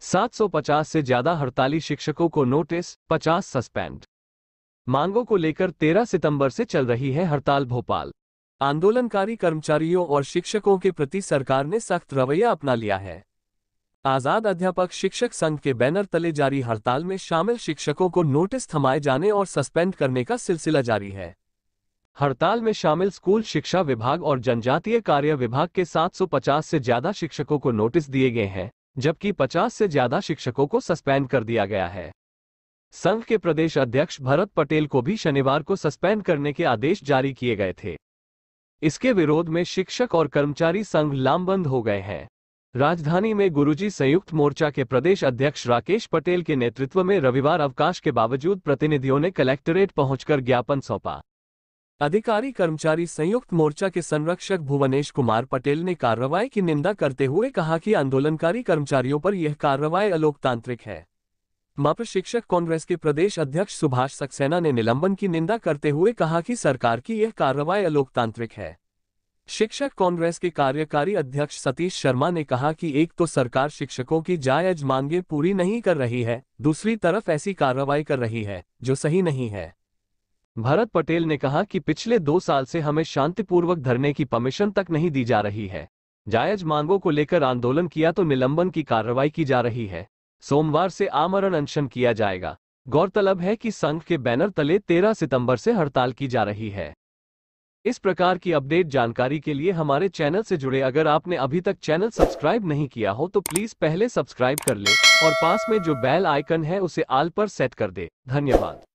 750 से ज्यादा हड़ताली शिक्षकों को नोटिस 50 सस्पेंड मांगों को लेकर 13 सितंबर से चल रही है हड़ताल भोपाल आंदोलनकारी कर्मचारियों और शिक्षकों के प्रति सरकार ने सख्त रवैया अपना लिया है आजाद अध्यापक शिक्षक संघ के बैनर तले जारी हड़ताल में शामिल शिक्षकों को नोटिस थमाए जाने और सस्पेंड करने का सिलसिला जारी है हड़ताल में शामिल स्कूल शिक्षा विभाग और जनजातीय कार्य विभाग के 750 से ज्यादा शिक्षकों को नोटिस दिए गए हैं जबकि 50 से ज्यादा शिक्षकों को सस्पेंड कर दिया गया है संघ के प्रदेश अध्यक्ष भरत पटेल को भी शनिवार को सस्पेंड करने के आदेश जारी किए गए थे इसके विरोध में शिक्षक और कर्मचारी संघ लामबंद हो गए हैं राजधानी में गुरुजी संयुक्त मोर्चा के प्रदेश अध्यक्ष राकेश पटेल के नेतृत्व में रविवार अवकाश के बावजूद प्रतिनिधियों ने कलेक्ट्रेट पहुंचकर ज्ञापन सौंपा अधिकारी कर्मचारी संयुक्त मोर्चा के संरक्षक भुवनेश कुमार पटेल ने कार्रवाई की निंदा करते हुए कहा कि आंदोलनकारी कर्मचारियों पर यह कार्रवाई अलोकतांत्रिक है माप शिक्षक कांग्रेस के प्रदेश अध्यक्ष सुभाष सक्सेना ने निलंबन की निंदा करते हुए कहा कि सरकार की यह कार्रवाई अलोकतांत्रिक है शिक्षक कांग्रेस के कार्यकारी अध्यक्ष सतीश शर्मा ने कहा कि एक तो सरकार शिक्षकों की जायज मांगे पूरी नहीं कर रही है दूसरी तरफ ऐसी कार्रवाई कर रही है जो सही नहीं है भरत पटेल ने कहा कि पिछले दो साल से हमें शांतिपूर्वक धरने की परमिशन तक नहीं दी जा रही है जायज मांगों को लेकर आंदोलन किया तो निलंबन की कार्रवाई की जा रही है सोमवार से आमरण अनशन किया जाएगा गौरतलब है कि संघ के बैनर तले 13 सितंबर से हड़ताल की जा रही है इस प्रकार की अपडेट जानकारी के लिए हमारे चैनल से जुड़े अगर आपने अभी तक चैनल सब्सक्राइब नहीं किया हो तो प्लीज पहले सब्सक्राइब कर ले और पास में जो बैल आइकन है उसे आल पर सेट कर दे धन्यवाद